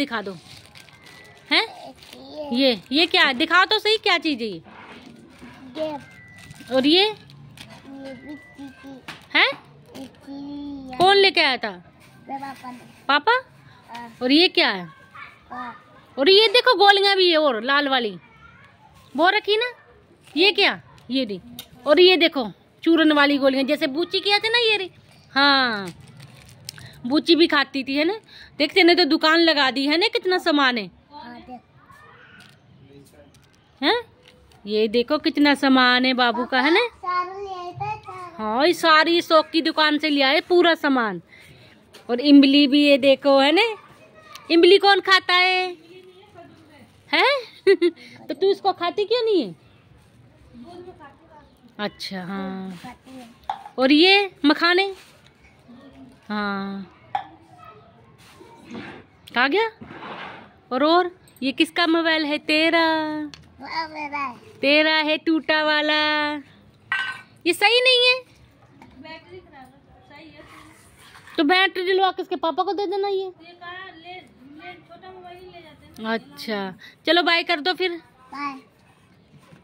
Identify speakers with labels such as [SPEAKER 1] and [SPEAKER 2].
[SPEAKER 1] दिखा दो हैं ये ये क्या है दिखाओ तो सही क्या चीज है ये और ये है कौन लेके आया था पापा हाँ। और ये क्या है हाँ। और ये देखो गोलियां भी है और लाल वाली वो रखी ना ये क्या ये दी और ये देखो चूरन वाली गोलियां जैसे बूची किया थे ना ये रे हाँ बूची भी खाती थी है ना देखते ना तो दुकान लगा दी है ना कितना सामान है हैं ये देखो कितना सामान है बाबू का है ना हाँ ये सारी शौक की दुकान से लिया है पूरा सामान और इमली भी ये देखो है ना इमली कौन खाता है है तो तू इसको खाती क्यों नहीं है अच्छा हाँ और ये मखाने हाँ कहा गया और और ये किसका मोबाइल है तेरा तेरा है टूटा वाला ये सही नहीं है तो बैटरी दिलवा के इसके पापा को दे देना ये, ये ले, ले, ले अच्छा चलो बाय कर दो फिर बाय